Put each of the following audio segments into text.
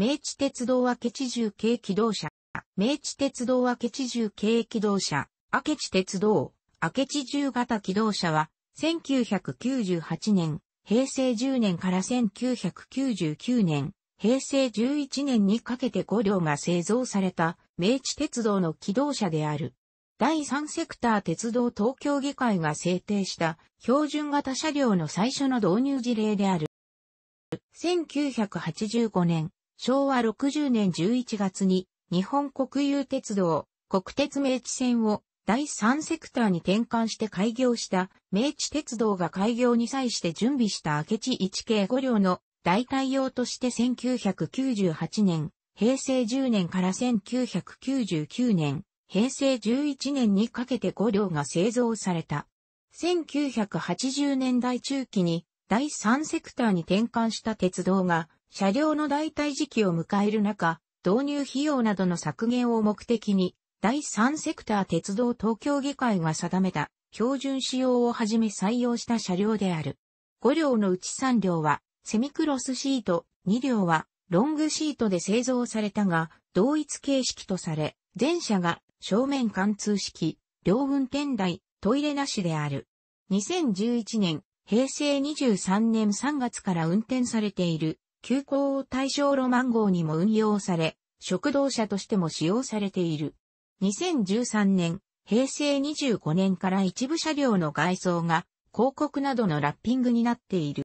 明治鉄道明智重軽機動車、明治鉄道明智重軽機動車、明智鉄道、明智重型機動車は、1998年、平成10年から1999年、平成11年にかけて5両が製造された、明治鉄道の機動車である。第3セクター鉄道東京議会が制定した標準型車両の最初の導入事例である。1985年、昭和60年11月に日本国有鉄道、国鉄明治線を第3セクターに転換して開業した明治鉄道が開業に際して準備した明智1系5両の代替用として1998年、平成10年から1999年、平成11年にかけて5両が製造された。1980年代中期に第3セクターに転換した鉄道が車両の代替時期を迎える中、導入費用などの削減を目的に、第3セクター鉄道東京議会が定めた標準仕様をはじめ採用した車両である。5両のうち3両はセミクロスシート、2両はロングシートで製造されたが同一形式とされ、全車が正面貫通式、両運転台、トイレなしである。2011年、平成23年3月から運転されている急行を対象ロマン号にも運用され、食堂車としても使用されている。2013年、平成25年から一部車両の外装が広告などのラッピングになっている。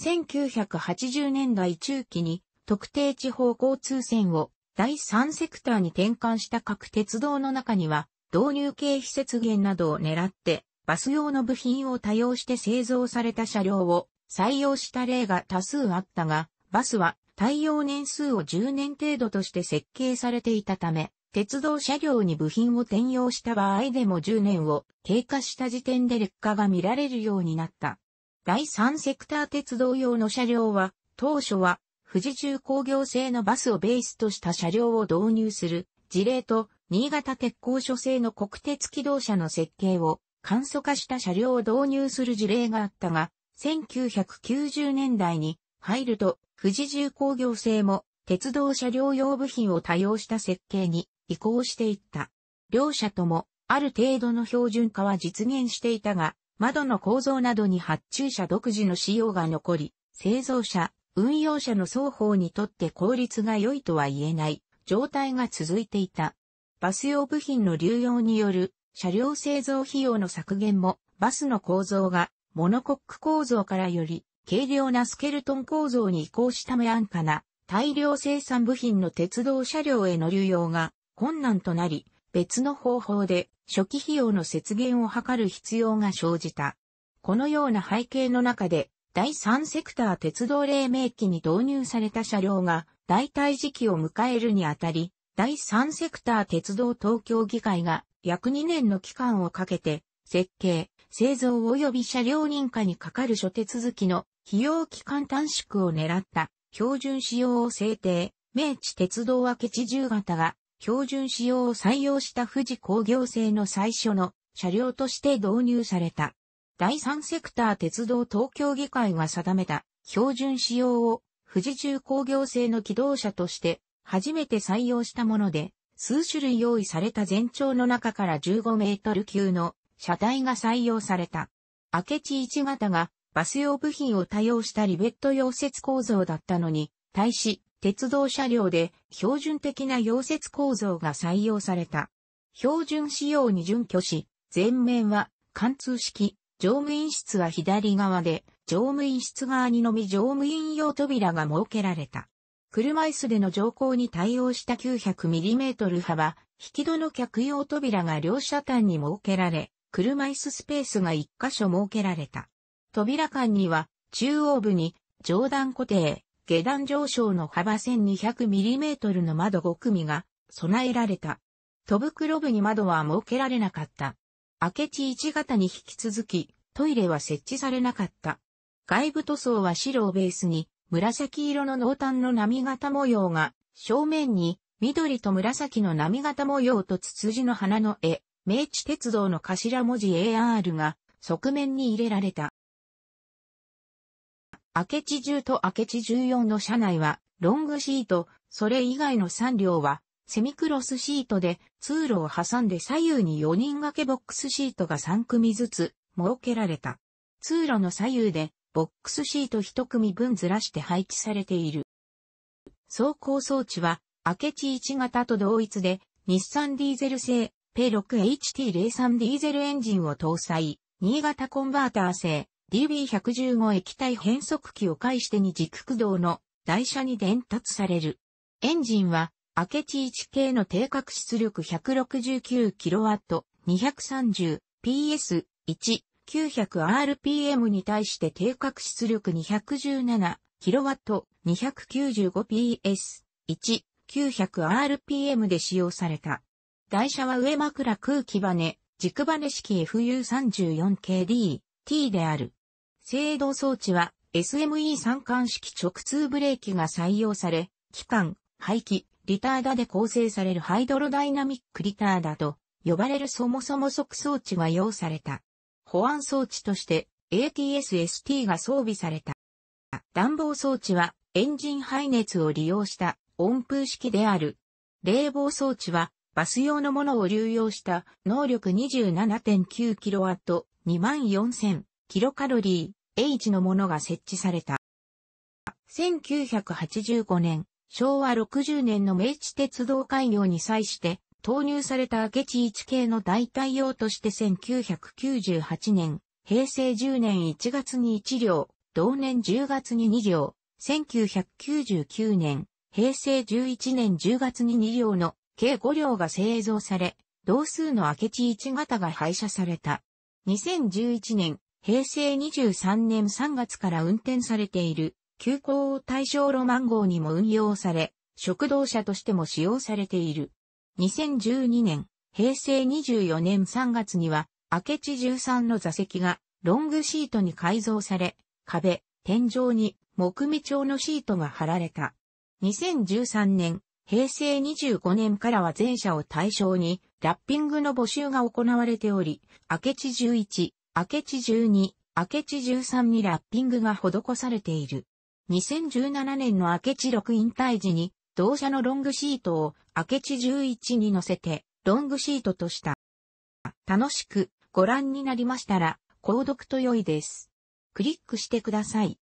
1980年代中期に特定地方交通線を第3セクターに転換した各鉄道の中には導入経費節減などを狙ってバス用の部品を多用して製造された車両を採用した例が多数あったが、バスは耐用年数を10年程度として設計されていたため、鉄道車両に部品を転用した場合でも10年を経過した時点で劣化が見られるようになった。第3セクター鉄道用の車両は、当初は富士重工業製のバスをベースとした車両を導入する事例と、新潟鉄工所製の国鉄機動車の設計を簡素化した車両を導入する事例があったが、1990年代に入ると富士重工業製も鉄道車両用部品を多用した設計に移行していった。両社ともある程度の標準化は実現していたが、窓の構造などに発注者独自の仕様が残り、製造者、運用者の双方にとって効率が良いとは言えない状態が続いていた。バス用部品の流用による車両製造費用の削減もバスの構造がモノコック構造からより、軽量なスケルトン構造に移行しため安価な大量生産部品の鉄道車両への流用が困難となり、別の方法で初期費用の節減を図る必要が生じた。このような背景の中で、第3セクター鉄道黎明期に導入された車両が代替時期を迎えるにあたり、第3セクター鉄道東京議会が約2年の期間をかけて設計、製造及び車両認可にかかる諸手続きの費用期間短縮を狙った標準仕様を制定、明治鉄道は智重型が標準仕様を採用した富士工業製の最初の車両として導入された。第三セクター鉄道東京議会が定めた標準仕様を富士重工業製の機動車として初めて採用したもので、数種類用意された全長の中から15メートル級の車体が採用された。明智一型がバス用部品を多用したリベット溶接構造だったのに、対し、鉄道車両で標準的な溶接構造が採用された。標準仕様に準拠し、前面は貫通式、乗務員室は左側で、乗務員室側にのみ乗務員用扉が設けられた。車椅子での乗降に対応した 900mm 幅、引き戸の客用扉が両車間に設けられ、車椅子スペースが一箇所設けられた。扉間には、中央部に、上段固定、下段上昇の幅 1200mm の窓5組が備えられた。戸袋部に窓は設けられなかった。明智1型に引き続き、トイレは設置されなかった。外部塗装は白をベースに、紫色の濃淡の波型模様が、正面に、緑と紫の波型模様とツツジの花の絵、明治鉄道の頭文字 AR が側面に入れられた。明智10と明智14の車内はロングシート、それ以外の3両はセミクロスシートで通路を挟んで左右に4人掛けボックスシートが3組ずつ設けられた。通路の左右でボックスシート1組分ずらして配置されている。走行装置は明智1型と同一で日産ディーゼル製 P6HT03 ディーゼルエンジンを搭載、新潟コンバーター製 DB115 液体変速機を介して2軸駆動の台車に伝達される。エンジンは、明智1系の定格出力 169kW、230PS、1900rpm に対して定格出力 217kW、295PS、1900rpm で使用された。台車は上枕空気バネ、軸バネ式 FU34KD、T である。制動装置は SME 三冠式直通ブレーキが採用され、機関、排気、リターダで構成されるハイドロダイナミックリターダと呼ばれるそもそも即装置が用された。保安装置として ATSST が装備された。暖房装置はエンジン排熱を利用した温風式である。冷房装置はバス用のものを流用した能力 27.9kW、24000kcal、H のものが設置された。1985年、昭和60年の明治鉄道開業に際して投入された明智一系の代替用として1998年、平成10年1月に1両、同年10月に2両、1999年、平成11年10月に2両の計5両が製造され、同数の明智1型が廃車された。2011年、平成23年3月から運転されている、急行を対象ロマン号にも運用され、食堂車としても使用されている。2012年、平成24年3月には、明智13の座席がロングシートに改造され、壁、天井に木目調のシートが貼られた。2013年、平成25年からは全社を対象に、ラッピングの募集が行われており、明智11、明智12、明智13にラッピングが施されている。2017年の明智6引退時に、同社のロングシートを明智11に乗せて、ロングシートとした。楽しくご覧になりましたら、購読と良いです。クリックしてください。